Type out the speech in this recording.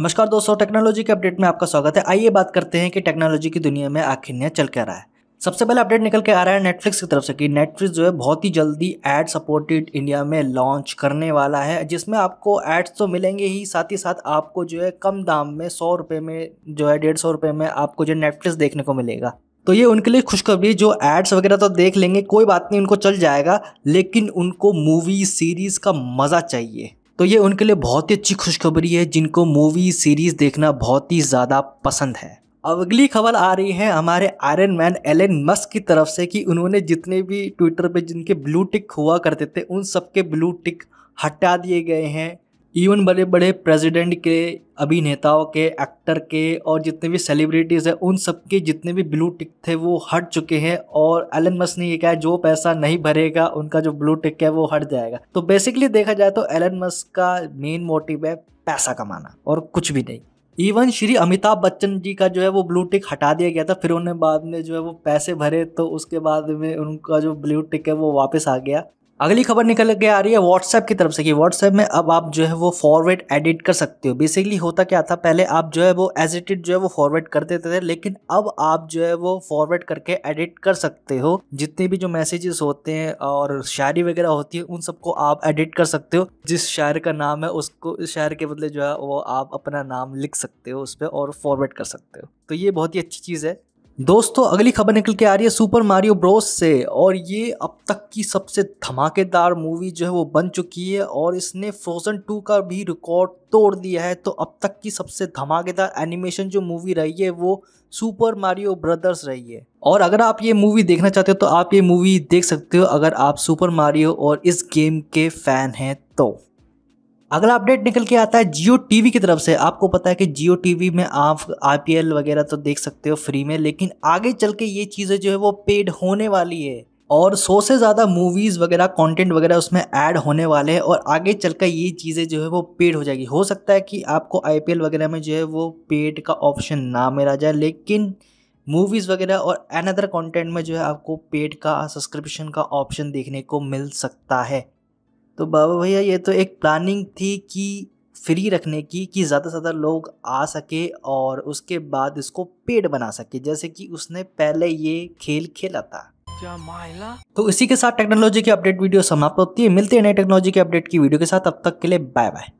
नमस्कार दोस्तों टेक्नोलॉजी के अपडेट में आपका स्वागत है आइए बात करते हैं कि टेक्नोलॉजी की दुनिया में आखिर चल क्या रहा है सबसे पहले अपडेट निकल के आ रहा है नेटफ्लिक्स की तरफ से कि नेटफ्लिक्स जो है बहुत ही जल्दी एड सपोर्टेड इंडिया में लॉन्च करने वाला है जिसमें आपको एड्स तो मिलेंगे ही साथ ही साथ आपको जो है कम दाम में सौ रुपये में जो है डेढ़ सौ रुपये में आपको जो नेटफ्लिक्स देखने को मिलेगा तो ये उनके लिए खुशखबरी जो एड्स वगैरह तो देख लेंगे कोई बात नहीं उनको चल जाएगा लेकिन उनको मूवी सीरीज़ का मज़ा चाहिए तो ये उनके लिए बहुत ही अच्छी खुशखबरी है जिनको मूवी सीरीज़ देखना बहुत ही ज़्यादा पसंद है अब अगली खबर आ रही है हमारे आयरन मैन एलन मस्क की तरफ से कि उन्होंने जितने भी ट्विटर पे जिनके ब्लू टिक हुआ करते थे उन सबके ब्लू टिक हटा दिए गए हैं इवन बड़े बड़े प्रेसिडेंट के अभिनेताओं के एक्टर के और जितने भी सेलिब्रिटीज़ हैं उन सब के जितने भी ब्लू टिक थे वो हट चुके हैं और एलन मस्क ने ये कहा जो पैसा नहीं भरेगा उनका जो ब्लू टिक है वो हट जाएगा तो बेसिकली देखा जाए तो एलन मस्क का मेन मोटिव है पैसा कमाना और कुछ भी नहीं इवन श्री अमिताभ बच्चन जी का जो है वो ब्लू टिक हटा दिया गया था फिर उन्हें बाद में जो है वो पैसे भरे तो उसके बाद में उनका जो ब्लू टिक है वो वापस आ गया अगली खबर निकल के आ रही है व्हाट्सएप की तरफ से कि व्हाट्सएप में अब आप जो है वो फॉरवर्ड एडिट कर सकते हो बेसिकली होता क्या था पहले आप जो है वो एज जो है वो फॉरवर्ड कर देते थे लेकिन अब आप जो है वो फॉरवर्ड करके एडिट कर सकते हो जितने भी जो मैसेजेस होते हैं और शायरी वगैरह होती है उन सबको आप एडिट कर सकते हो जिस शायर का नाम है उसको इस शायर के बदले जो है वो आप अपना नाम लिख सकते हो उस पर और फॉरवर्ड कर सकते हो तो ये बहुत ही अच्छी चीज़ है दोस्तों अगली खबर निकल के आ रही है सुपर मारियो ब्रोस से और ये अब तक की सबसे धमाकेदार मूवी जो है वो बन चुकी है और इसने फ्रोजन टू का भी रिकॉर्ड तोड़ दिया है तो अब तक की सबसे धमाकेदार एनिमेशन जो मूवी रही है वो सुपर मारियो ब्रदर्स रही है और अगर आप ये मूवी देखना चाहते हो तो आप ये मूवी देख सकते हो अगर आप सुपर मारियो और इस गेम के फैन हैं तो अगला अपडेट निकल के आता है जियो टीवी की तरफ से आपको पता है कि जियो टीवी में आप आई वगैरह तो देख सकते हो फ्री में लेकिन आगे चल के ये चीज़ें जो है वो पेड होने वाली है और सौ से ज़्यादा मूवीज़ वगैरह कंटेंट वगैरह उसमें ऐड होने वाले हैं और आगे चलकर ये चीज़ें जो है वो पेड हो जाएगी हो सकता है कि आपको आई वगैरह में जो है वो पेड का ऑप्शन ना मिला जाए लेकिन मूवीज़ वगैरह और अनदर कंटेंट में जो है आपको पेड का सब्सक्रिप्शन का ऑप्शन देखने को मिल सकता है तो बाबा भैया ये तो एक प्लानिंग थी कि फ्री रखने की कि ज़्यादा से ज़्यादा लोग आ सके और उसके बाद इसको पेड बना सके जैसे कि उसने पहले ये खेल खेला था तो इसी के साथ टेक्नोलॉजी की अपडेट वीडियो समाप्त होती है मिलते हैं नई टेक्नोलॉजी के अपडेट की वीडियो के साथ अब तक के लिए बाय बाय